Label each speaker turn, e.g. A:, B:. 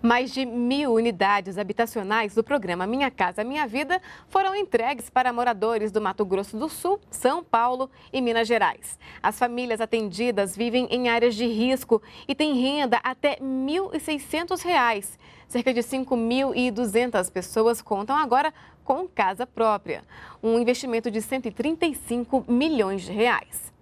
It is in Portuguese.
A: Mais de mil unidades habitacionais do programa Minha Casa Minha Vida foram entregues para moradores do Mato Grosso do Sul, São Paulo e Minas Gerais. As famílias atendidas vivem em áreas de risco e têm renda até R$ 1.600. Cerca de 5.200 pessoas contam agora com casa própria, um investimento de 135 milhões de reais.